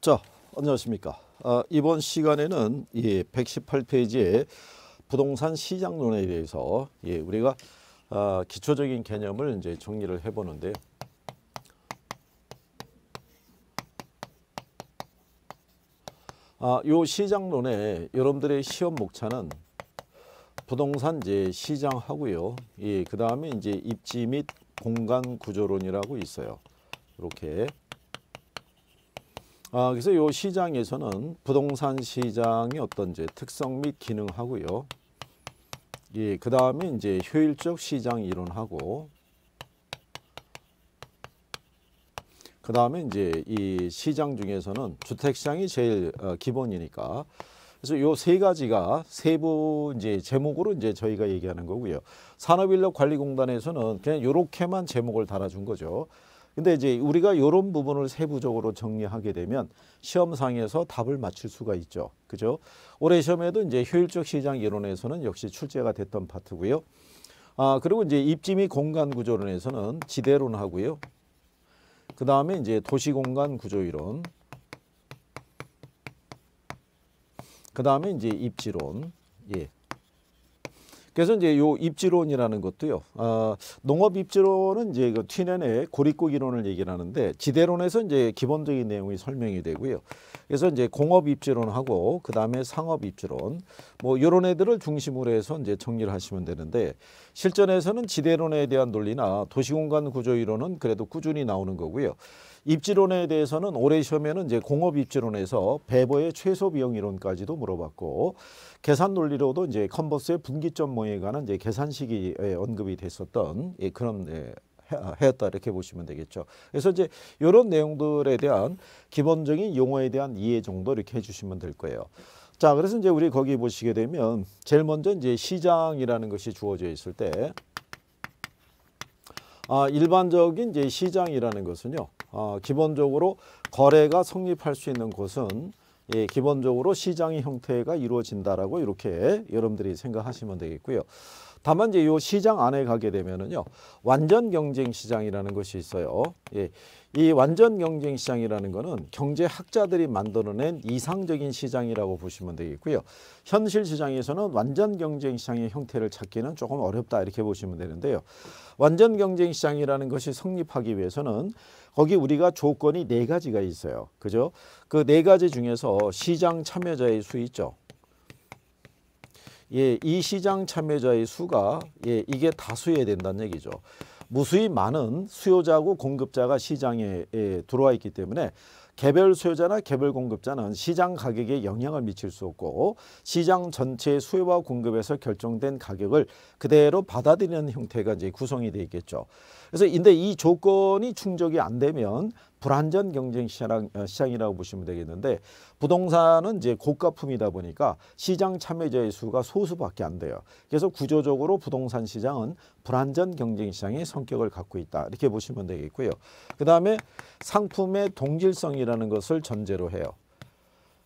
자, 안녕하십니까. 아, 이번 시간에는 이 118페이지의 부동산 시장론에 대해서 예, 우리가 아, 기초적인 개념을 이제 정리를 해보는데 아, 이 시장론에 여러분들의 시험 목차는 부동산 이제 시장하고요. 예, 그 다음에 이제 입지 및 공간 구조론이라고 있어요. 이렇게 아, 그래서 요 시장에서는 부동산 시장이 어떤 이제 특성 및 기능하고요. 예, 그 다음에 이제 효율적 시장 이론하고 그 다음에 이제 이 시장 중에서는 주택시장이 제일 어, 기본이니까 그래서 요 세 가지가 세부 이제 제목으로 이제 저희가 얘기하는 거고요. 산업인력관리공단에서는 그냥 요렇게만 제목을 달아준 거죠. 근데 이제 우리가 이런 부분을 세부적으로 정리하게 되면 시험상에서 답을 맞출 수가 있죠. 그죠? 올해 시험에도 이제 효율적 시장 이론에서는 역시 출제가 됐던 파트고요. 아, 그리고 이제 입지 미 공간 구조론에서는 지대론하고요. 그 다음에 이제 도시공간 구조 이론. 그 다음에 이제 입지론. 예. 그래서 이제 요 입지론이라는 것도요. 어, 농업 입지론은 이제 그 튀넨의 고립국 이론을 얘기를 하는데 지대론에서 이제 기본적인 내용이 설명이 되고요. 그래서 이제 공업 입지론하고 그다음에 상업 입지론 뭐 요런 애들을 중심으로 해서 이제 정리를 하시면 되는데 실전에서는 지대론에 대한 논리나 도시공간 구조 이론은 그래도 꾸준히 나오는 거고요. 입지론에 대해서는 올해 시험에는 이제 공업 입지론에서 배버의 최소 비용 이론까지도 물어봤고 계산 논리로도 이제 컨버스의 분기점 모에 관한 이제 계산식이 언급이 됐었던 예, 그런 예, 해였다 이렇게 보시면 되겠죠. 그래서 이제 이런 내용들에 대한 기본적인 용어에 대한 이해 정도 이렇게 해주시면 될 거예요. 자, 그래서 이제 우리 거기 보시게 되면 제일 먼저 이제 시장이라는 것이 주어져 있을 때 아, 일반적인 이제 시장이라는 것은요. 아, 기본적으로 거래가 성립할 수 있는 곳은 예, 기본적으로 시장의 형태가 이루어진다라고 이렇게 여러분들이 생각하시면 되겠고요. 다만 이제 요 시장 안에 가게 되면은요. 완전 경쟁 시장이라는 것이 있어요. 예. 이 완전 경쟁 시장이라는 것은 경제학자들이 만들어낸 이상적인 시장이라고 보시면 되겠고요. 현실 시장에서는 완전 경쟁 시장의 형태를 찾기는 조금 어렵다 이렇게 보시면 되는데요. 완전 경쟁 시장이라는 것이 성립하기 위해서는 거기 우리가 조건이 네 가지가 있어요. 그죠? 그 네 가지 중에서 시장 참여자의 수 있죠. 예, 이 시장 참여자의 수가 예, 이게 다수여야 된다는 얘기죠. 무수히 많은 수요자하고 공급자가 시장에 들어와 있기 때문에 개별 수요자나 개별 공급자는 시장 가격에 영향을 미칠 수 없고 시장 전체의 수요와 공급에서 결정된 가격을 그대로 받아들이는 형태가 이제 구성이 되어 있겠죠. 그래서 근데 이 조건이 충족이 안 되면 불안전 경쟁 시장, 어, 시장이라고 보시면 되겠는데 부동산은 이제 고가품이다 보니까 시장 참여자의 수가 소수밖에 안 돼요. 그래서 구조적으로 부동산 시장은 불안전 경쟁 시장의 성격을 갖고 있다. 이렇게 보시면 되겠고요. 그다음에 상품의 동질성이라는 것을 전제로 해요.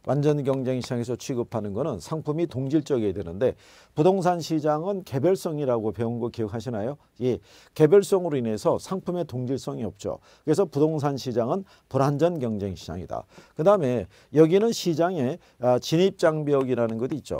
완전 경쟁 시장에서 취급하는 것은 상품이 동질적이어야 되는데 부동산 시장은 개별성이라고 배운 거 기억하시나요? 예, 개별성으로 인해서 상품의 동질성이 없죠. 그래서 부동산 시장은 불완전 경쟁 시장이다. 그 다음에 여기는 시장에 아, 진입장벽이라는 것이 있죠.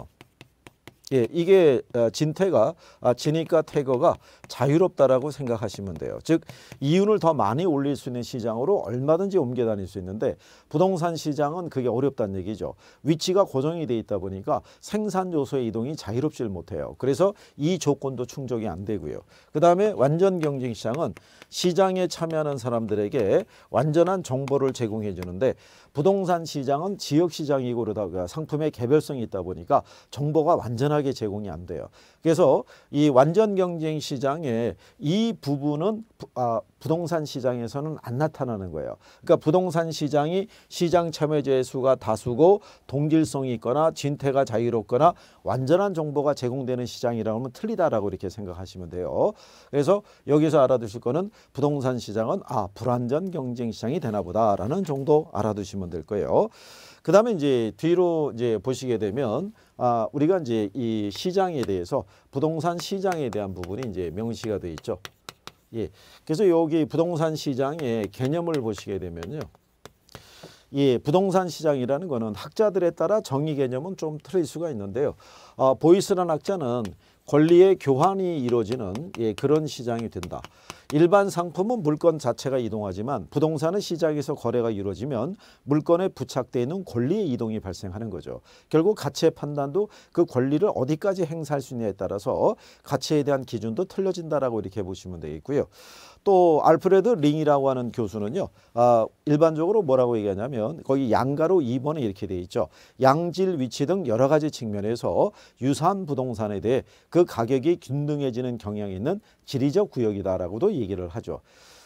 예, 이게 아, 진태가 아, 진입과 태거가 자유롭다라고 생각하시면 돼요. 즉 이윤을 더 많이 올릴 수 있는 시장으로 얼마든지 옮겨 다닐 수 있는데 부동산 시장은 그게 어렵다는 얘기죠. 위치가 고정이 돼 있다 보니까 생산 요소의 이동이 자유롭질 못해요. 그래서 이 조건도 충족이 안 되고요. 그다음에 완전 경쟁 시장은 시장에 참여하는 사람들에게 완전한 정보를 제공해 주는데 부동산 시장은 지역 시장이고 그러다가 그러니까 상품의 개별성이 있다 보니까 정보가 완전하게 제공이 안 돼요. 그래서 이 완전 경쟁 시장 시장에 이 부분은 부, 아, 부동산 시장에서는 안 나타나는 거예요. 그러니까 부동산 시장이 시장 참여자 수가 다수고 동질성이 있거나 진퇴가 자유롭거나 완전한 정보가 제공되는 시장이라면 틀리다라고 이렇게 생각하시면 돼요. 그래서 여기서 알아두실 거는 부동산 시장은 아 불완전 경쟁 시장이 되나 보다라는 정도 알아두시면 될 거예요. 그 다음에 이제 뒤로 이제 보시게 되면 아, 우리가 이제 이 시장에 대해서 부동산 시장에 대한 부분이 이제 명시가 돼 있죠. 예. 그래서 여기 부동산 시장의 개념을 보시게 되면요. 예, 부동산 시장이라는 거는 학자들에 따라 정의 개념은 좀 틀릴 수가 있는데요. 아, 보이스란 학자는 권리의 교환이 이루어지는 예, 그런 시장이 된다. 일반 상품은 물건 자체가 이동하지만 부동산은 시장에서 거래가 이루어지면 물건에 부착되어 있는 권리의 이동이 발생하는 거죠. 결국 가치의 판단도 그 권리를 어디까지 행사할 수 있느냐에 따라서 가치에 대한 기준도 틀려진다라고 이렇게 보시면 되겠고요. 또 알프레드 링이라고 하는 교수는요. 아, 일반적으로 뭐라고 얘기하냐면 거기 양가로 2번에 이렇게 돼 있죠. 양질 위치 등 여러 가지 측면에서 유사한 부동산에 대해 그 가격이 균등해지는 경향이 있는 지리적 구역이다라고도 얘기를 하죠.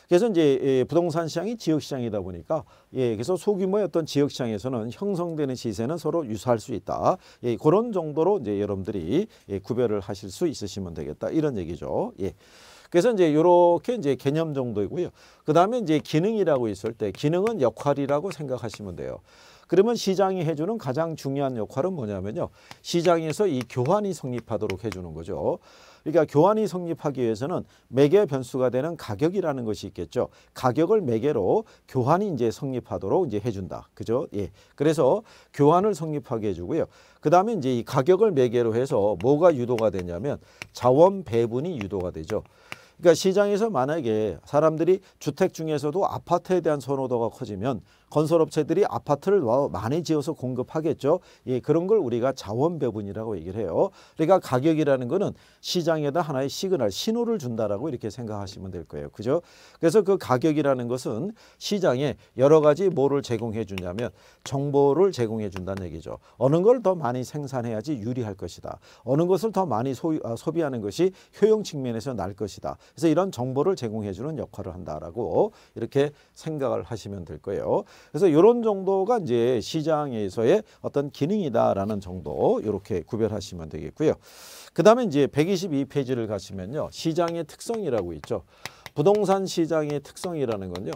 그래서 이제 예, 부동산 시장이 지역 시장이다 보니까 예, 그래서 소규모의 어떤 지역 시장에서는 형성되는 시세는 서로 유사할 수 있다. 예, 그런 정도로 이제 여러분들이 예, 구별을 하실 수 있으시면 되겠다. 이런 얘기죠. 예. 그래서 이제 이렇게 이제 개념 정도이고요. 그 다음에 이제 기능이라고 있을 때 기능은 역할이라고 생각하시면 돼요. 그러면 시장이 해주는 가장 중요한 역할은 뭐냐면요. 시장에서 이 교환이 성립하도록 해주는 거죠. 그러니까 교환이 성립하기 위해서는 매개 변수가 되는 가격이라는 것이 있겠죠. 가격을 매개로 교환이 이제 성립하도록 이제 해준다. 그죠? 예. 그래서 교환을 성립하게 해주고요. 그 다음에 이제 이 가격을 매개로 해서 뭐가 유도가 되냐면 자원 배분이 유도가 되죠. 그러니까 시장에서 만약에 사람들이 주택 중에서도 아파트에 대한 선호도가 커지면 건설업체들이 아파트를 많이 지어서 공급하겠죠. 예, 그런 걸 우리가 자원 배분이라고 얘기를 해요. 그러니까 가격이라는 거는 시장에다 하나의 시그널, 신호를 준다라고 이렇게 생각하시면 될 거예요. 그죠? 그래서 그 가격이라는 것은 시장에 여러 가지 뭐를 제공해 주냐면 정보를 제공해 준다는 얘기죠. 어느 걸 더 많이 생산해야지 유리할 것이다. 어느 것을 더 많이 소유, 아, 소비하는 것이 효용 측면에서 날 것이다. 그래서 이런 정보를 제공해 주는 역할을 한다라고 이렇게 생각을 하시면 될 거예요. 그래서 이런 정도가 이제 시장에서의 어떤 기능이다라는 정도 이렇게 구별하시면 되겠고요. 그 다음에 이제 122페이지를 가시면요. 시장의 특성이라고 있죠. 부동산 시장의 특성이라는 건요.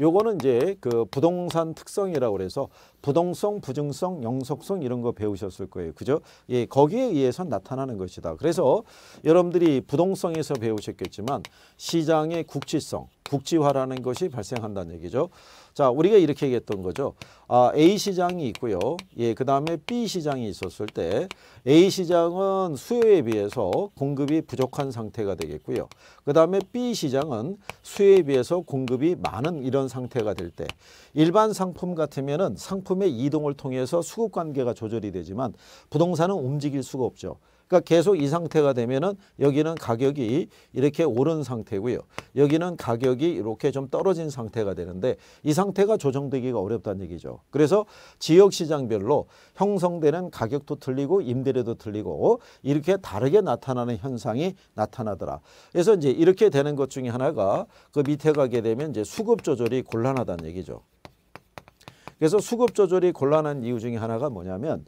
요거는 이제 그 부동산 특성이라고 그서 부동성, 부증성, 영속성 이런 거 배우셨을 거예요. 그죠? 예, 거기에 의해서 나타나는 것이다. 그래서 여러분들이 부동성에서 배우셨겠지만 시장의 국지성, 국지화라는 것이 발생한다는 얘기죠. 자, 우리가 이렇게 얘기했던 거죠. 아, A 시장이 있고요. 예, 그다음에 B 시장이 있었을 때 A 시장은 수요에 비해서 공급이 부족한 상태가 되겠고요. 그다음에 B 시장은 수요에 비해서 공급이 많은 이런 상태가 될 때 일반 상품 같으면은 상품 상품의 이동을 통해서 수급 관계가 조절이 되지만 부동산은 움직일 수가 없죠. 그러니까 계속 이 상태가 되면은 여기는 가격이 이렇게 오른 상태고요. 여기는 가격이 이렇게 좀 떨어진 상태가 되는데 이 상태가 조정되기가 어렵다는 얘기죠. 그래서 지역 시장별로 형성되는 가격도 틀리고 임대료도 틀리고 이렇게 다르게 나타나는 현상이 나타나더라. 그래서 이제 이렇게 되는 것 중에 하나가 그 밑에 가게 되면 이제 수급 조절이 곤란하다는 얘기죠. 그래서 수급 조절이 곤란한 이유 중에 하나가 뭐냐면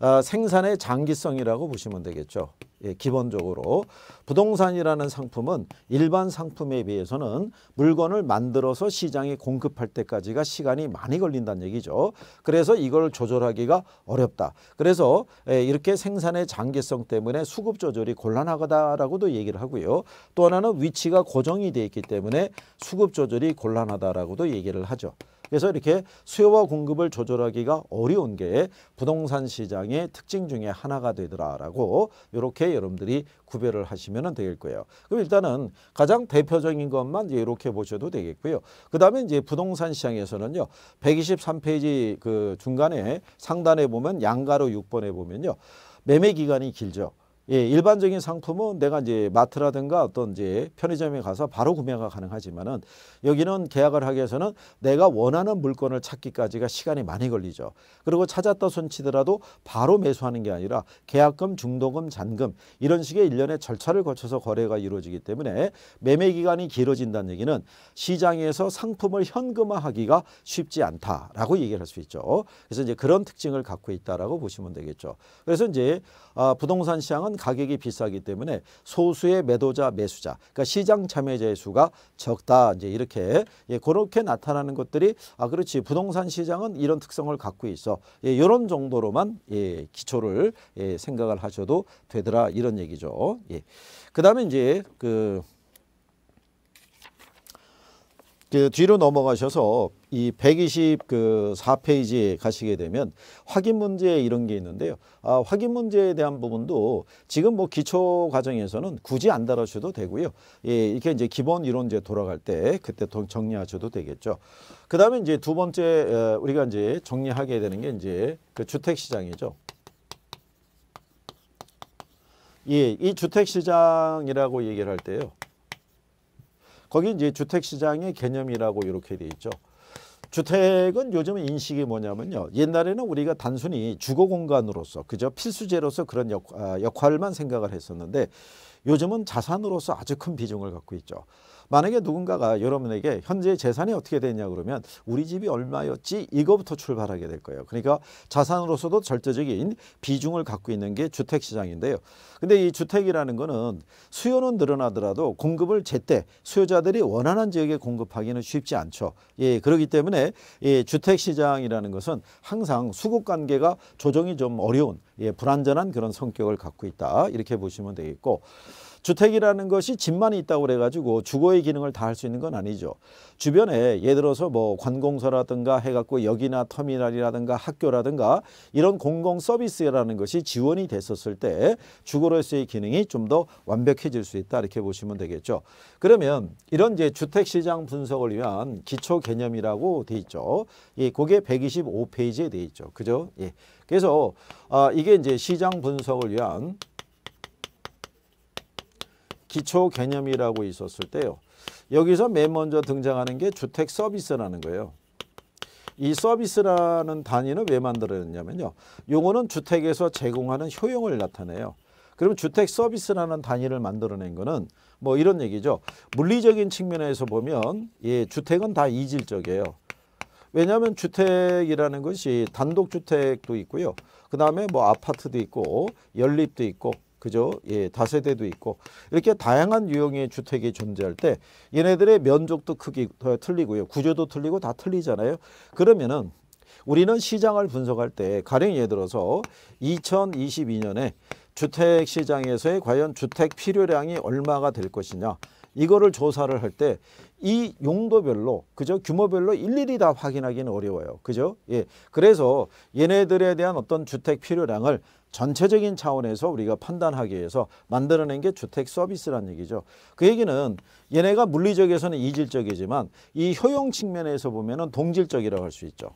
아, 생산의 장기성이라고 보시면 되겠죠. 예, 기본적으로 부동산이라는 상품은 일반 상품에 비해서는 물건을 만들어서 시장에 공급할 때까지가 시간이 많이 걸린다는 얘기죠. 그래서 이걸 조절하기가 어렵다. 그래서 예, 이렇게 생산의 장기성 때문에 수급 조절이 곤란하다라고도 얘기를 하고요. 또 하나는 위치가 고정이 되어 있기 때문에 수급 조절이 곤란하다라고도 얘기를 하죠. 그래서 이렇게 수요와 공급을 조절하기가 어려운 게 부동산 시장의 특징 중에 하나가 되더라라고 이렇게 여러분들이 구별을 하시면 되겠 거예요. 그럼 일단은 가장 대표적인 것만 이렇게 보셔도 되겠고요. 그 다음에 이제 부동산 시장에서는요. 123페이지 그 중간에 상단에 보면 양가로 6번에 보면요. 매매 기간이 길죠. 예, 일반적인 상품은 내가 이제 마트라든가 어떤 이제 편의점에 가서 바로 구매가 가능하지만은 여기는 계약을 하기 위해서는 내가 원하는 물건을 찾기까지가 시간이 많이 걸리죠. 그리고 찾았다 손치더라도 바로 매수하는 게 아니라 계약금, 중도금, 잔금 이런 식의 일련의 절차를 거쳐서 거래가 이루어지기 때문에 매매 기간이 길어진다는 얘기는 시장에서 상품을 현금화하기가 쉽지 않다라고 얘기를 할 수 있죠. 그래서 이제 그런 특징을 갖고 있다라고 보시면 되겠죠. 그래서 이제 아, 부동산 시장은 너무만 가격이 비싸기 때문에 소수의 매도자 매수자 그러니까 시장 참여자의 수가 적다 이제 이렇게 예, 그렇게 나타나는 것들이 아 그렇지 부동산 시장은 이런 특성을 갖고 있어 예, 이런 정도로만 예, 기초를 예, 생각을 하셔도 되더라 이런 얘기죠. 예. 그다음에 이제 그그 뒤로 넘어가셔서 이 124페이지 그 가시게 되면 확인 문제 이런 게 있는데요. 아, 확인 문제에 대한 부분도 지금 뭐 기초 과정에서는 굳이 안 다루셔도 되고요. 예, 이렇게 이제 기본 이론제 돌아갈 때 그때 정리하셔도 되겠죠. 그 다음에 이제 두 번째 어, 우리가 이제 정리하게 되는 게 이제 그 주택시장이죠. 예, 이 주택시장이라고 얘기를 할 때요. 거기 이제 주택시장의 개념이라고 이렇게 돼 있죠. 주택은 요즘 인식이 뭐냐면요. 옛날에는 우리가 단순히 주거 공간으로서 그저 필수재로서 그런 역, 아, 역할만 생각을 했었는데 요즘은 자산으로서 아주 큰 비중을 갖고 있죠. 만약에 누군가가 여러분에게 현재 재산이 어떻게 되냐 그러면 우리 집이 얼마였지 이거부터 출발하게 될 거예요. 그러니까 자산으로서도 절대적인 비중을 갖고 있는 게 주택시장인데요. 근데 이 주택이라는 거는 수요는 늘어나더라도 공급을 제때 수요자들이 원하는 지역에 공급하기는 쉽지 않죠. 예, 그렇기 때문에 예, 주택시장이라는 것은 항상 수급관계가 조정이 좀 어려운 예, 불안전한 그런 성격을 갖고 있다 이렇게 보시면 되겠고 주택이라는 것이 집만 있다고 그래가지고 주거의 기능을 다 할 수 있는 건 아니죠. 주변에 예를 들어서 뭐 관공서라든가 해갖고 역이나 터미널이라든가 학교라든가 이런 공공 서비스라는 것이 지원이 됐었을 때 주거로서의 기능이 좀 더 완벽해질 수 있다 이렇게 보시면 되겠죠. 그러면 이런 이제 주택시장 분석을 위한 기초 개념이라고 돼 있죠. 예, 그게 125페이지에 돼 있죠. 그죠? 예. 그래서 아, 이게 이제 시장 분석을 위한 기초 개념이라고 있었을 때요. 여기서 맨 먼저 등장하는 게 주택 서비스라는 거예요. 이 서비스라는 단위는 왜만들어졌냐면요 용어는 주택에서 제공하는 효용을 나타내요. 그럼 주택 서비스라는 단위를 만들어낸 거는 뭐 이런 얘기죠. 물리적인 측면에서 보면 예, 주택은 다 이질적이에요. 왜냐하면 주택이라는 것이 단독주택도 있고요. 그 다음에 뭐 아파트도 있고 연립도 있고 그죠? 예, 다세대도 있고 이렇게 다양한 유형의 주택이 존재할 때 얘네들의 면적도 크기 틀리고요. 구조도 틀리고 다 틀리잖아요. 그러면은 우리는 시장을 분석할 때 가령 예를 들어서 2022년에 주택 시장에서의 과연 주택 필요량이 얼마가 될 것이냐 이거를 조사를 할 때 이 용도별로 그죠 규모별로 일일이 다 확인하기는 어려워요 그죠 예 그래서 얘네들에 대한 어떤 주택 필요량을 전체적인 차원에서 우리가 판단하기 위해서 만들어낸 게 주택 서비스란 얘기죠. 그 얘기는 얘네가 물리적에서는 이질적이지만 이 효용 측면에서 보면 동질적이라고 할 수 있죠.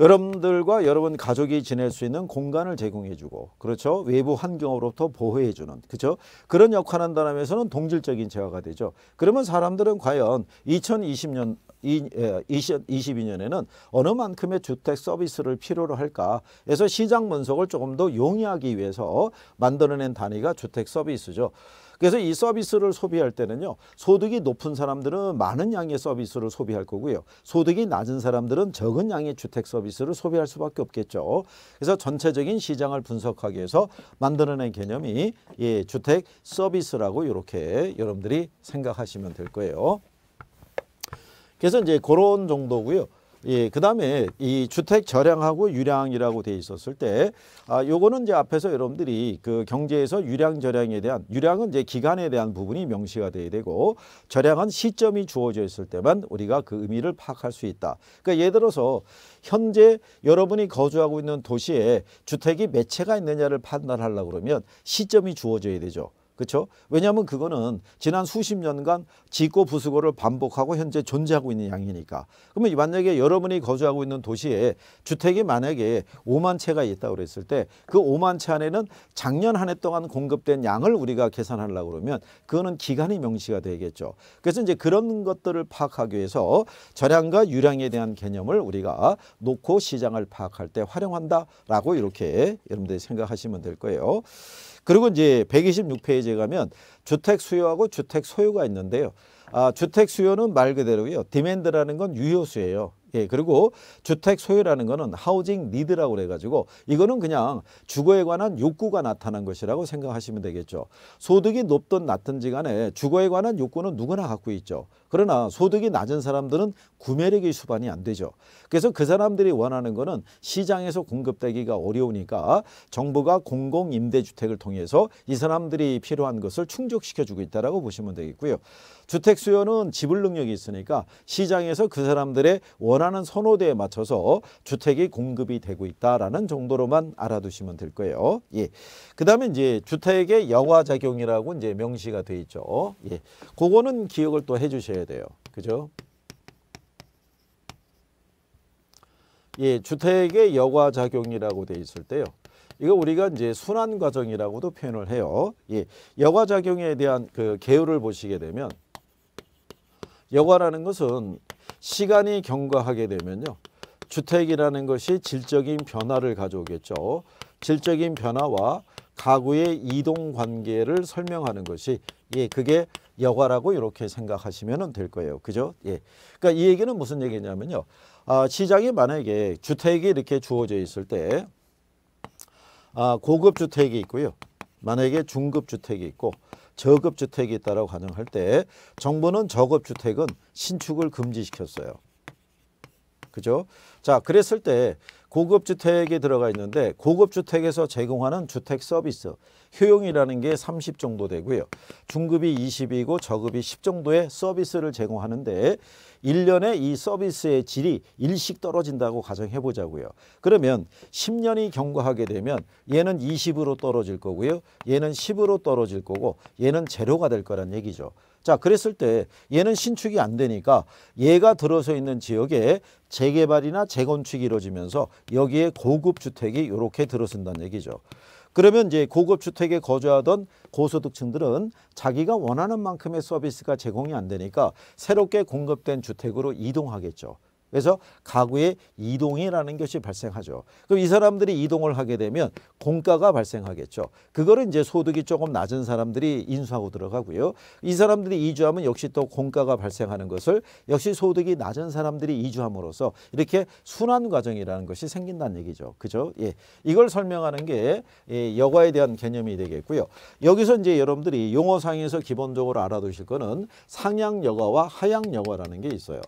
여러분들과 여러분 가족이 지낼 수 있는 공간을 제공해주고 그렇죠 외부 환경으로부터 보호해주는 그렇죠 그런 역할을 한다 면에서는 동질적인 재화가 되죠 그러면 사람들은 과연 2020년 2022년에는 어느 만큼의 주택 서비스를 필요로 할까 해서 시장 분석을 조금 더 용이하기 위해서 만들어낸 단위가 주택 서비스죠 그래서 이 서비스를 소비할 때는요. 소득이 높은 사람들은 많은 양의 서비스를 소비할 거고요. 소득이 낮은 사람들은 적은 양의 주택 서비스를 소비할 수밖에 없겠죠. 그래서 전체적인 시장을 분석하기 위해서 만들어낸 개념이 예, 주택 서비스라고 이렇게 여러분들이 생각하시면 될 거예요. 그래서 이제 그런 정도고요. 예, 그다음에 이 주택 절량하고 유량이라고 돼 있었을 때 아, 요거는 이제 앞에서 여러분들이 그 경제에서 유량 절량에 대한 유량은 이제 기간에 대한 부분이 명시가 돼야 되고 절량은 시점이 주어져 있을 때만 우리가 그 의미를 파악할 수 있다. 그러니까 예를 들어서 현재 여러분이 거주하고 있는 도시에 주택이 몇 채가 있느냐를 판단하려고 그러면 시점이 주어져야 되죠. 그렇죠? 왜냐하면 그거는 지난 수십 년간 짓고 부수고를 반복하고 현재 존재하고 있는 양이니까. 그러면 만약에 여러분이 거주하고 있는 도시에 주택이 만약에 5만 채가 있다고 그랬을 때 그 5만 채 안에는 작년 한 해 동안 공급된 양을 우리가 계산하려고 그러면 그거는 기간이 명시가 되겠죠. 그래서 이제 그런 것들을 파악하기 위해서 절량과 유량에 대한 개념을 우리가 놓고 시장을 파악할 때 활용한다라고 이렇게 여러분들이 생각하시면 될 거예요. 그리고 이제 126페이지에 가면 주택 수요하고 주택 소유가 있는데요. 아, 주택 수요는 말 그대로요. 디맨드라는 건 유효수예요. 예, 그리고 주택 소유라는 거는 하우징 니드라고 그래가지고 이거는 그냥 주거에 관한 욕구가 나타난 것이라고 생각하시면 되겠죠. 소득이 높든 낮든지 간에 주거에 관한 욕구는 누구나 갖고 있죠. 그러나 소득이 낮은 사람들은 구매력이 수반이 안 되죠. 그래서 그 사람들이 원하는 것은 시장에서 공급되기가 어려우니까 정부가 공공임대주택을 통해서 이 사람들이 필요한 것을 충족시켜주고 있다고 보시면 되겠고요. 주택 수요는 지불 능력이 있으니까 시장에서 그 사람들의 원하는 선호도에 맞춰서 주택이 공급이 되고 있다라는 정도로만 알아두시면 될 거예요. 예. 그다음에 이제 주택의 영화 작용이라고 이제 명시가 돼 있죠. 예. 그거는 기억을 또 해 주셔야 있어야 돼요. 그죠? 예, 주택의 여과 작용이라고 돼 있을 때요. 이거 우리가 이제 순환 과정이라고도 표현을 해요. 예, 여과 작용에 대한 그 개요를 보시게 되면 여과라는 것은 시간이 경과하게 되면요. 주택이라는 것이 질적인 변화를 가져오겠죠. 질적인 변화와 가구의 이동 관계를 설명하는 것이 예, 그게 여과라고 이렇게 생각하시면 될 거예요. 그죠? 예. 그니까이 얘기는 무슨 얘기냐면요. 아, 시장이 만약에 주택이 이렇게 주어져 있을 때 아, 고급 주택이 있고요. 만약에 중급 주택이 있고 저급 주택이 있다고 가정할 때 정부는 저급 주택은 신축을 금지시켰어요. 그죠? 자, 그랬을 때 고급 주택에 들어가 있는데 고급 주택에서 제공하는 주택 서비스 효용이라는 게 30 정도 되고요. 중급이 20이고 저급이 10 정도의 서비스를 제공하는데 일년에이 서비스의 질이 일씩 떨어진다고 가정해 보자고요. 그러면 십년이 경과하게 되면 얘는 이십으로 떨어질 거고요. 얘는 십으로 떨어질 거고 얘는 제로가 될 거란 얘기죠. 자 그랬을 때 얘는 신축이 안 되니까 얘가 들어서 있는 지역에 재개발이나 재건축이 이루어지면서 여기에 고급 주택이 이렇게 들어선다는 얘기죠. 그러면 이제 고급 주택에 거주하던 고소득층들은 자기가 원하는 만큼의 서비스가 제공이 안 되니까 새롭게 공급된 주택으로 이동하겠죠. 그래서 가구의 이동이라는 것이 발생하죠. 그럼 이 사람들이 이동을 하게 되면 공가가 발생하겠죠. 그거를 이제 소득이 조금 낮은 사람들이 인수하고 들어가고요. 이 사람들이 이주하면 역시 또 공가가 발생하는 것을 역시 소득이 낮은 사람들이 이주함으로써 이렇게 순환 과정이라는 것이 생긴다는 얘기죠. 그죠? 예. 이걸 설명하는 게여과에 예, 대한 개념이 되겠고요. 여기서 이제 여러분들이 용어상에서 기본적으로 알아두실 거는 상향 여과와 하향 여과라는게 있어요.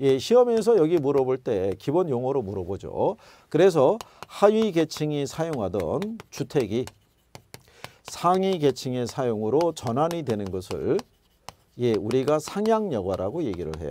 예, 시험에서 여기 물어볼 때 기본 용어로 물어보죠. 그래서 하위 계층이 사용하던 주택이 상위 계층의 사용으로 전환이 되는 것을 예, 우리가 상향여과라고 얘기를 해요.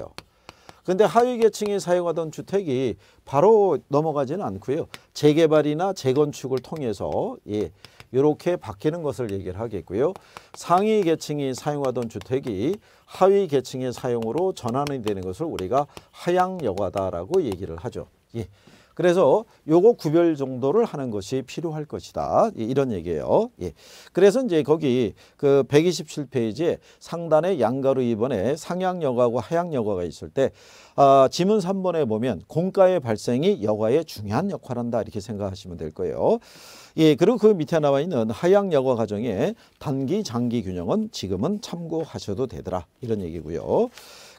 근데 하위 계층이 사용하던 주택이 바로 넘어가지는 않고요. 재개발이나 재건축을 통해서 예, 이렇게 바뀌는 것을 얘기를 하겠고요. 상위 계층이 사용하던 주택이 하위 계층의 사용으로 전환이 되는 것을 우리가 하향 여과다라고 얘기를 하죠. 예. 그래서 요거 구별 정도를 하는 것이 필요할 것이다. 이런 얘기예요. 예. 그래서 이제 거기 그 127페이지에 상단에 양가로 2번에 상향여과하고하향여과가 있을 때 아, 지문 3번에 보면 공가의 발생이 여과의 중요한 역할을 한다 이렇게 생각하시면 될 거예요. 예, 그리고 그 밑에 나와 있는 하향여과 과정의 단기 장기 균형은 지금은 참고하셔도 되더라 이런 얘기고요.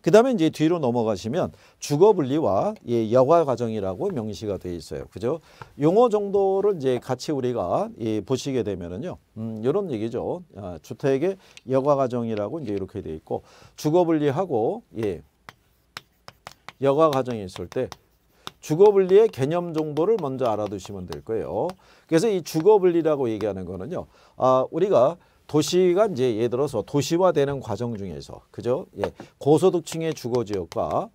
그 다음에 이제 뒤로 넘어가시면 주거분리와 예, 여가 과정이라고 명시가 돼 있어요. 그죠? 용어 정도를 이제 같이 우리가 예, 보시게 되면은요. 음, 이런 얘기죠. 아, 주택의 여가 과정이라고 이제 이렇게 돼 있고 주거분리하고 예, 여가 과정이 있을 때 주거분리의 개념 정도를 먼저 알아두시면 될 거예요. 그래서 이 주거분리라고 얘기하는 거는요. 아, 우리가 도시가 이제 예를 들어서 도시화되는 과정 중에서 그죠? 예, 고소득층의 주거 지역과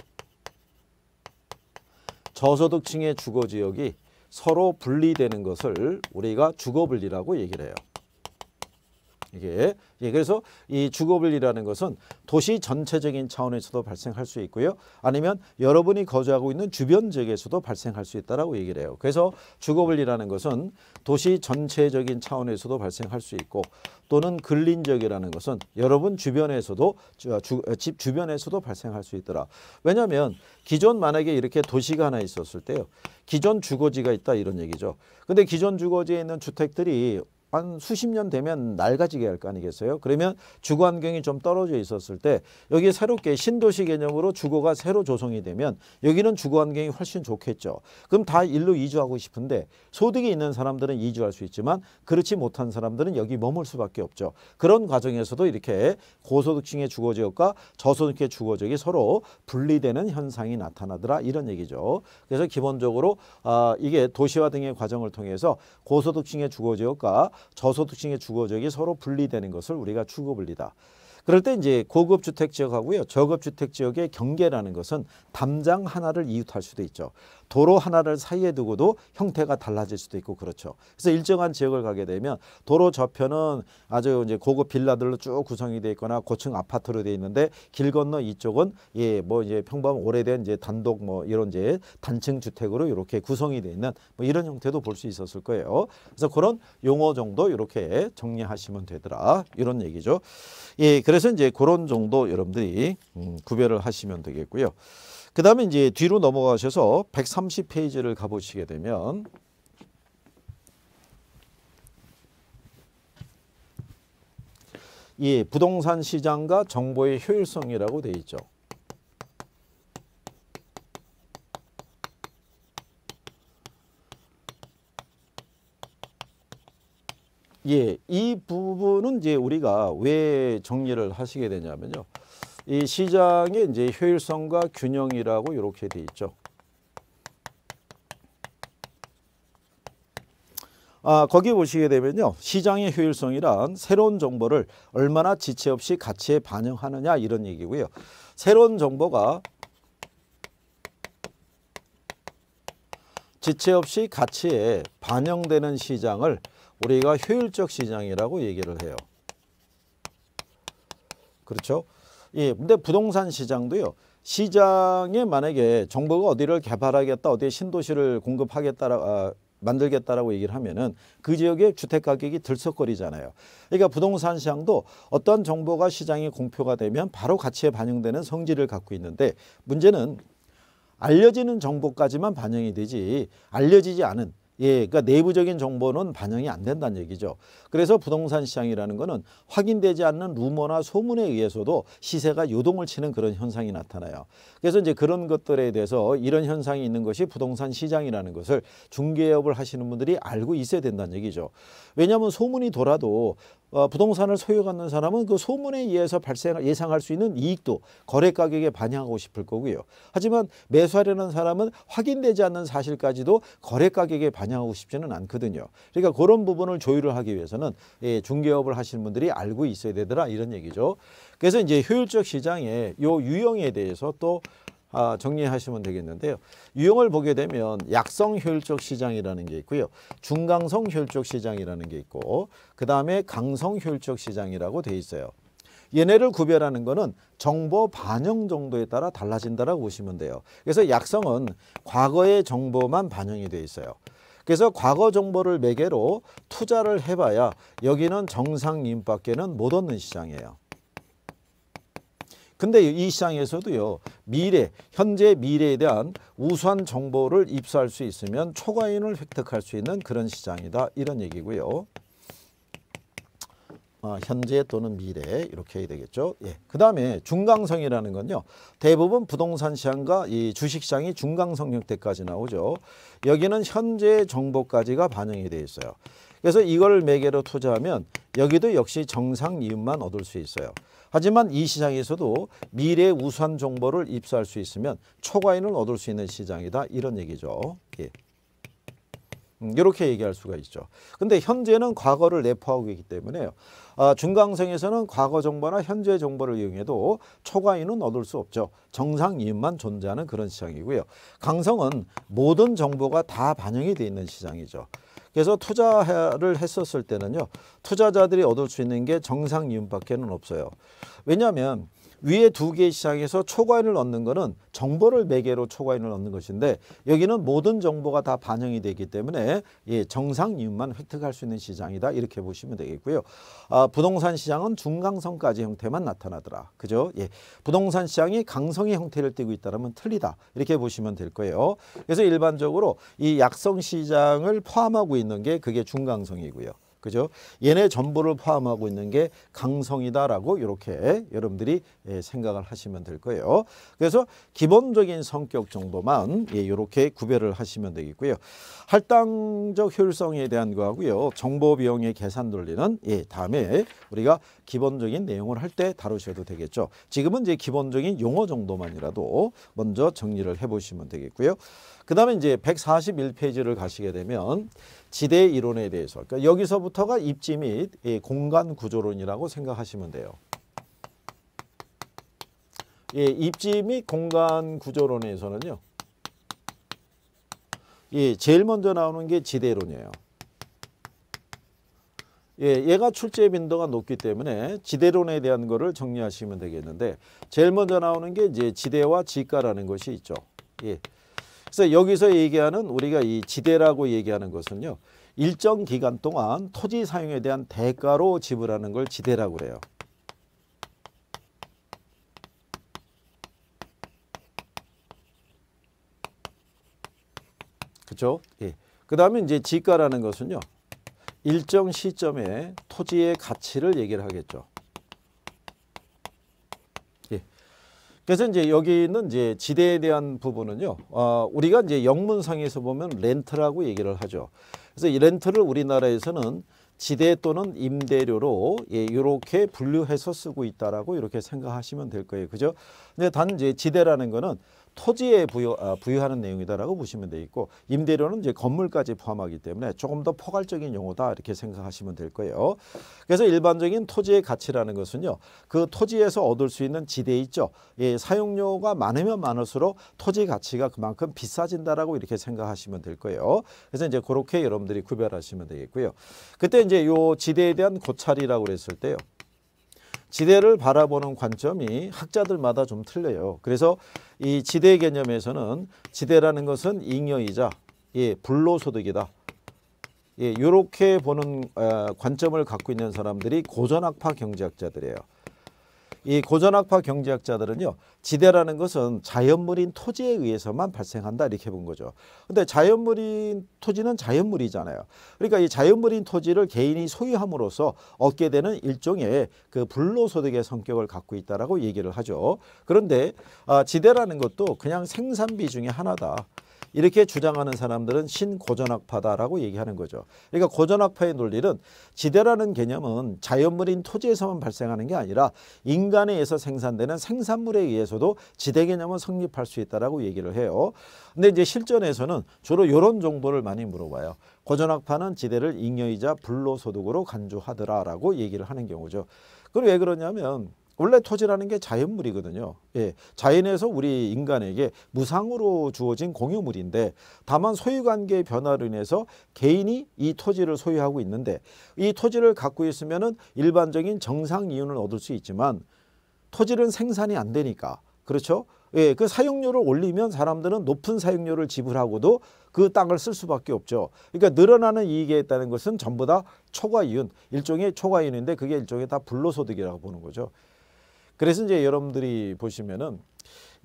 저소득층의 주거 지역이 서로 분리되는 것을 우리가 주거 분리라고 얘기를 해요. 이게 예, 그래서 이주거불리라는 것은 도시 전체적인 차원에서도 발생할 수 있고요. 아니면 여러분이 거주하고 있는 주변 지역에서도 발생할 수 있다라고 얘기를 해요. 그래서 주거불리라는 것은 도시 전체적인 차원에서도 발생할 수 있고 또는 근린적이라는 것은 여러분 주변에서도 주, 아, 아, 집 주변에서도 발생할 수 있더라. 왜냐하면 기존 만약에 이렇게 도시가 하나 있었을 때요. 기존 주거지가 있다 이런 얘기죠. 근데 기존 주거지에 있는 주택들이 한 수십 년 되면 낡아지게 할 거 아니겠어요? 그러면 주거 환경이 좀 떨어져 있었을 때 여기 새롭게 신도시 개념으로 주거가 새로 조성이 되면 여기는 주거 환경이 훨씬 좋겠죠. 그럼 다 일로 이주하고 싶은데 소득이 있는 사람들은 이주할 수 있지만 그렇지 못한 사람들은 여기 머물 수밖에 없죠. 그런 과정에서도 이렇게 고소득층의 주거 지역과 저소득층의 주거 지역이 서로 분리되는 현상이 나타나더라 이런 얘기죠. 그래서 기본적으로 아, 이게 도시화 등의 과정을 통해서 고소득층의 주거 지역과 저소득층의 주거 지역이 서로 분리되는 것을 우리가 주거 분리다. 그럴 때 이제 고급 주택 지역하고요. 저급 주택 지역의 경계라는 것은 담장 하나를 이웃할 수도 있죠. 도로 하나를 사이에 두고도 형태가 달라질 수도 있고 그렇죠. 그래서 일정한 지역을 가게 되면 도로 저편은 아주 이제 고급 빌라들로 쭉 구성이 돼 있거나 고층 아파트로 돼 있는데 길 건너 이쪽은 예 뭐 이제 평범 오래된 이제 단독 뭐 이런 이제 단층 주택으로 이렇게 구성이 돼 있는 뭐 이런 형태도 볼 수 있었을 거예요. 그래서 그런 용어 정도 이렇게 정리하시면 되더라 이런 얘기죠. 예 그래서 이제 그런 정도 여러분들이 음, 구별을 하시면 되겠고요. 그 다음에 이제 뒤로 넘어가셔서 130페이지를 가보시게 되면 예, 부동산 시장과 정보의 효율성이라고 되어 있죠. 예, 이 부분은 이제 우리가 왜 정리를 하시게 되냐면요. 이 시장의 이제 효율성과 균형이라고 이렇게 돼 있죠. 아, 거기 보시게 되면요. 시장의 효율성이란 새로운 정보를 얼마나 지체 없이 가치에 반영하느냐 이런 얘기고요. 새로운 정보가 지체 없이 가치에 반영되는 시장을 우리가 효율적 시장이라고 얘기를 해요. 그렇죠? 예, 근데 부동산 시장도요. 시장에 만약에 정부가 어디를 개발하겠다, 어디에 신도시를 공급하겠다라 아, 만들겠다라고 얘기를 하면은 그 지역의 주택 가격이 들썩거리잖아요. 그러니까 부동산 시장도 어떤 정보가 시장에 공표가 되면 바로 가치에 반영되는 성질을 갖고 있는데 문제는 알려지는 정보까지만 반영이 되지 알려지지 않은 예, 그러니까 내부적인 정보는 반영이 안 된다는 얘기죠. 그래서 부동산 시장이라는 것은 확인되지 않는 루머나 소문에 의해서도 시세가 요동을 치는 그런 현상이 나타나요. 그래서 이제 그런 것들에 대해서 이런 현상이 있는 것이 부동산 시장이라는 것을 중개업을 하시는 분들이 알고 있어야 된다는 얘기죠. 왜냐하면 소문이 돌아도 어, 부동산을 소유하는 사람은 그 소문에 의해서 발생 예상할 수 있는 이익도 거래 가격에 반영하고 싶을 거고요. 하지만 매수하려는 사람은 확인되지 않는 사실까지도 거래 가격에 반영하고 싶지는 않거든요. 그러니까 그런 부분을 조율을 하기 위해서는 예, 중개업을 하시는 분들이 알고 있어야 되더라 이런 얘기죠. 그래서 이제 효율적 시장의 요 유형에 대해서 또 아, 정리하시면 되겠는데요. 유형을 보게 되면 약성 효율적 시장이라는 게 있고요. 중강성 효율적 시장이라는 게 있고 그 다음에 강성 효율적 시장이라고 돼 있어요. 얘네를 구별하는 거는 정보 반영 정도에 따라 달라진다라고 보시면 돼요. 그래서 약성은 과거의 정보만 반영이 돼 있어요. 그래서 과거 정보를 매개로 투자를 해봐야 여기는 정상인밖에는못 얻는 시장이에요. 근데 이 시장에서도요. 미래, 현재 미래에 대한 우수한 정보를 입수할 수 있으면 초과인을 획득할 수 있는 그런 시장이다. 이런 얘기고요. 아, 현재 또는 미래 이렇게 해야 되겠죠. 예. 그 다음에 중강성이라는 건요. 대부분 부동산 시장과 이 주식시장이 중강성 형태까지 나오죠. 여기는 현재 정보까지가 반영이 되어 있어요. 그래서 이걸 매개로 투자하면 여기도 역시 정상 이윤만 얻을 수 있어요. 하지만 이 시장에서도 미래 우수한 정보를 입수할 수 있으면 초과인을 얻을 수 있는 시장이다 이런 얘기죠. 예. 이렇게 음, 얘기할 수가 있죠. 근데 현재는 과거를 내포하고 있기 때문에요. 아, 중강성에서는 과거 정보나 현재 정보를 이용해도 초과인은 얻을 수 없죠. 정상이인만 존재하는 그런 시장이고요. 강성은 모든 정보가 다 반영이 돼 있는 시장이죠. 그래서 투자를 했었을 때는요. 투자자들이 얻을 수 있는 게 정상 이윤밖에는 없어요. 왜냐하면 위에 두 개의 시장에서 초과인을 얻는 것은 정보를 매개로 네 초과인을 얻는 것인데 여기는 모든 정보가 다 반영이 되기 때문에 예, 정상 이윤만 획득할 수 있는 시장이다 이렇게 보시면 되겠고요. 아, 부동산 시장은 중강성까지 형태만 나타나더라. 그죠? 예, 부동산 시장이 강성의 형태를 띠고 있다면 틀리다 이렇게 보시면 될 거예요. 그래서 일반적으로 이 약성 시장을 포함하고 있는 게 그게 중강성이고요. 그죠? 얘네 전부를 포함하고 있는 게 강성이다라고 이렇게 여러분들이 예, 생각을 하시면 될 거예요. 그래서 기본적인 성격 정도만 예, 이렇게 구별을 하시면 되겠고요. 할당적 효율성에 대한 거하고요. 정보 비용의 계산 논리는 예, 다음에 우리가 기본적인 내용을 할 때 다루셔도 되겠죠. 지금은 이제 기본적인 용어 정도만이라도 먼저 정리를 해보시면 되겠고요. 그 다음에 이제 141페이지를 가시게 되면 지대 이론에 대해서 그러니까 여기서부터가 입지 및 공간 구조론이라고 생각하시면 돼요. 예, 입지 및 공간 구조론에서는요. 예, 제일 먼저 나오는 게 지대론이에요. 예, 얘가 출제 빈도가 높기 때문에 지대론에 대한 거를 정리하시면 되겠는데 제일 먼저 나오는 게 이제 지대와 지가라는 것이 있죠. 예. 그래서 여기서 얘기하는 우리가 이 지대라고 얘기하는 것은요. 일정 기간 동안 토지 사용에 대한 대가로 지불하는 걸 지대라고 그래요. 그렇죠? 예. 그다음에 이제 지가라는 것은요. 일정 시점에 토지의 가치를 얘기를 하겠죠. 예. 그래서 이제 여기는 이제 지대에 대한 부분은요. 어, 우리가 이제 영문상에서 보면 렌트라고 얘기를 하죠. 그래서 이 렌트를 우리나라에서는 지대 또는 임대료로 예, 이렇게 분류해서 쓰고 있다라고 이렇게 생각하시면 될 거예요. 그죠? 근데 단 이제 지대라는 거는 토지에 부여, 아, 부여하는 내용이다라고 보시면 되 있고 임대료는 이제 건물까지 포함하기 때문에 조금 더 포괄적인 용어다 이렇게 생각하시면 될 거예요. 그래서 일반적인 토지의 가치라는 것은요. 그 토지에서 얻을 수 있는 지대 있죠. 예, 사용료가 많으면 많을수록 토지 가치가 그만큼 비싸진다라고 이렇게 생각하시면 될 거예요. 그래서 이제 그렇게 여러분들이 구별하시면 되겠고요. 그때 이제 요 지대에 대한 고찰이라고 그랬을 때요. 지대를 바라보는 관점이 학자들마다 좀 틀려요. 그래서 이 지대 개념에서는 지대라는 것은 잉여이자 예, 불로소득이다. 예, 이렇게 보는 어, 관점을 갖고 있는 사람들이 고전학파 경제학자들이에요. 이 고전학파 경제학자들은요 지대라는 것은 자연물인 토지에 의해서만 발생한다 이렇게 본 거죠 근데 자연물인 토지는 자연물이잖아요 그러니까 이 자연물인 토지를 개인이 소유함으로써 얻게 되는 일종의 그 불로소득의 성격을 갖고 있다라고 얘기를 하죠 그런데 아, 지대라는 것도 그냥 생산비 중에 하나다 이렇게 주장하는 사람들은 신고전학파다라고 얘기하는 거죠. 그러니까 고전학파의 논리는 지대라는 개념은 자연물인 토지에서만 발생하는 게 아니라 인간에 의해서 생산되는 생산물에 의해서도 지대 개념은 성립할 수 있다라고 얘기를 해요. 근데 이제 실전에서는 주로 이런 정보를 많이 물어봐요. 고전학파는 지대를 잉여이자 불로소득으로 간주하더라라고 얘기를 하는 경우죠. 그럼 왜 그러냐면 원래 토지라는 게 자연물이거든요. 예, 자연에서 우리 인간에게 무상으로 주어진 공유물인데 다만 소유관계 변화로 인해서 개인이 이 토지를 소유하고 있는데 이 토지를 갖고 있으면 일반적인 정상 이윤을 얻을 수 있지만 토지는 생산이 안 되니까 그렇죠? 예, 그 사용료를 올리면 사람들은 높은 사용료를 지불하고도 그 땅을 쓸 수밖에 없죠. 그러니까 늘어나는 이익에 있다는 것은 전부 다 초과이윤, 일종의 초과이윤인데 그게 일종의 다 불로소득이라고 보는 거죠. 그래서 이제 여러분들이 보시면은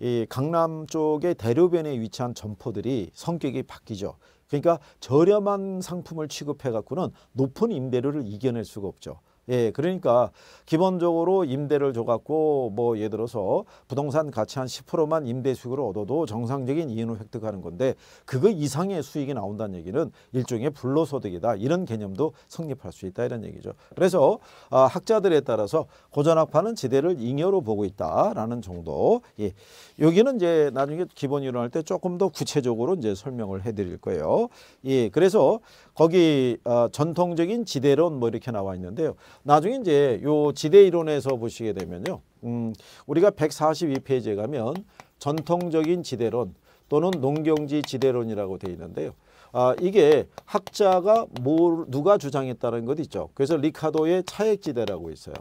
이 강남 쪽의 대로변에 위치한 점포들이 성격이 바뀌죠. 그러니까 저렴한 상품을 취급해 갖고는 높은 임대료를 이겨낼 수가 없죠. 예, 그러니까 기본적으로 임대를 줘갖고 뭐 예를 들어서 부동산 가치 한 10%만 임대 수익을 얻어도 정상적인 이윤을 획득하는 건데 그거 이상의 수익이 나온다는 얘기는 일종의 불로소득이다 이런 개념도 성립할 수 있다 이런 얘기죠. 그래서 아, 학자들에 따라서 고전학파는 지대를 잉여로 보고 있다라는 정도. 예, 여기는 이제 나중에 기본 이론할 때 조금 더 구체적으로 이제 설명을 해드릴 거예요. 예, 그래서 거기 아, 전통적인 지대론 뭐 이렇게 나와 있는데요. 나중에 이제 요 지대 이론에서 보시게 되면요. 음, 우리가 142페이지에 가면 전통적인 지대론 또는 농경지 지대론이라고 되어 있는데요. 아, 이게 학자가 뭘, 누가 주장했다는 것 있죠. 그래서 리카도의 차액지대라고 있어요.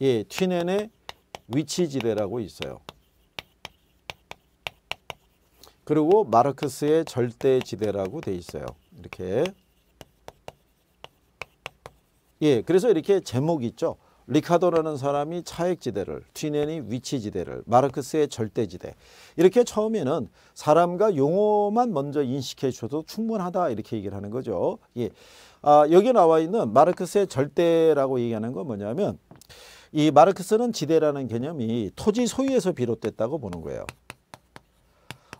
예, 튀넨의 위치지대라고 있어요. 그리고 마르크스의 절대지대라고 돼 있어요. 이렇게 예, 그래서 이렇게 제목이 있죠. 리카도라는 사람이 차액지대를, 튀넨이 위치지대를, 마르크스의 절대지대 이렇게 처음에는 사람과 용어만 먼저 인식해 주셔도 충분하다 이렇게 얘기를 하는 거죠. 예. 아, 여기 나와 있는 마르크스의 절대라고 얘기하는 건 뭐냐면 이 마르크스는 지대라는 개념이 토지 소유에서 비롯됐다고 보는 거예요.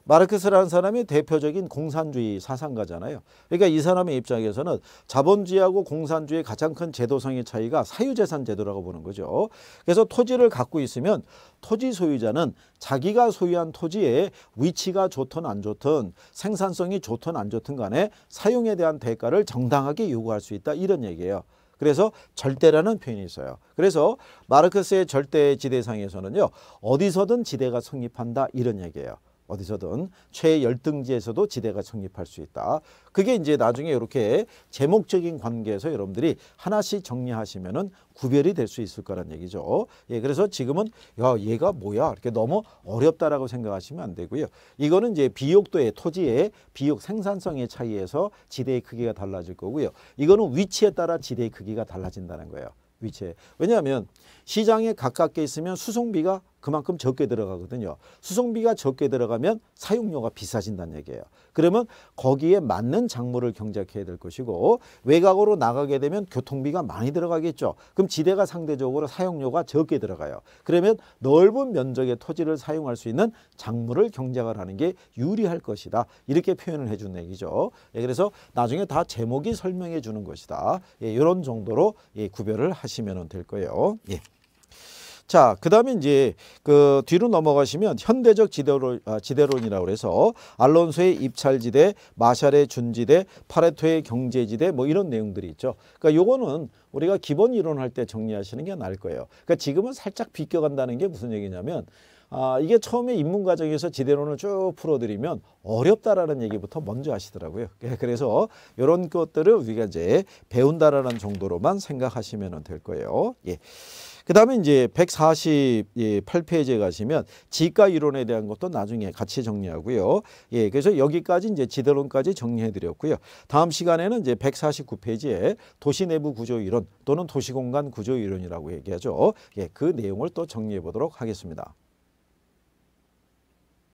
마르크스라는 사람이 대표적인 공산주의 사상가잖아요. 그러니까 이 사람의 입장에서는 자본주의하고 공산주의의 가장 큰 제도성의 차이가 사유재산 제도라고 보는 거죠. 그래서 토지를 갖고 있으면 토지 소유자는 자기가 소유한 토지에 위치가 좋든 안 좋든 생산성이 좋든 안 좋든 간에 사용에 대한 대가를 정당하게 요구할 수 있다 이런 얘기예요. 그래서 절대라는 표현이 있어요. 그래서 마르크스의 절대 지대상에서는요. 어디서든 지대가 성립한다 이런 얘기예요. 어디서든 최열등지에서도 지대가 성립할 수 있다. 그게 이제 나중에 이렇게 제목적인 관계에서 여러분들이 하나씩 정리하시면은 구별이 될 수 있을 거란 얘기죠. 예, 그래서 지금은 야 얘가 뭐야 이렇게 너무 어렵다라고 생각하시면 안 되고요. 이거는 이제 비옥도의 토지의 비옥 생산성의 차이에서 지대의 크기가 달라질 거고요. 이거는 위치에 따라 지대의 크기가 달라진다는 거예요. 위치에 왜냐하면 시장에 가깝게 있으면 수송비가 그만큼 적게 들어가거든요. 수송비가 적게 들어가면 사용료가 비싸진다는 얘기예요. 그러면 거기에 맞는 작물을 경작해야 될 것이고 외곽으로 나가게 되면 교통비가 많이 들어가겠죠. 그럼 지대가 상대적으로 사용료가 적게 들어가요. 그러면 넓은 면적의 토지를 사용할 수 있는 작물을 경작을 하는 게 유리할 것이다. 이렇게 표현을 해 준 얘기죠. 예, 그래서 나중에 다 제목이 설명해 주는 것이다. 예, 이런 정도로 예, 구별을 하시면 될 거예요. 예. 자, 그다음에 이제 그 뒤로 넘어가시면 현대적 지대론 아, 지대론이라고 그래서 알론소의 입찰지대, 마샬의 준지대, 파레토의 경제지대 뭐 이런 내용들이 있죠. 그러니까 요거는 우리가 기본 이론할 때 정리하시는 게 나을 거예요. 그러니까 지금은 살짝 비껴간다는 게 무슨 얘기냐면 아, 이게 처음에 입문 과정에서 지대론을 쭉 풀어드리면 어렵다라는 얘기부터 먼저 하시더라고요. 예, 그래서 이런 것들을 우리가 이제 배운다라는 정도로만 생각하시면 될 거예요. 예. 그 다음에 이제 148페이지에 가시면 지가 이론에 대한 것도 나중에 같이 정리하고요. 예, 그래서 여기까지 이제 지대론까지 정리해드렸고요. 다음 시간에는 이제 149페이지에 도시 내부 구조 이론 또는 도시공간 구조 이론이라고 얘기하죠. 예, 그 내용을 또 정리해 보도록 하겠습니다.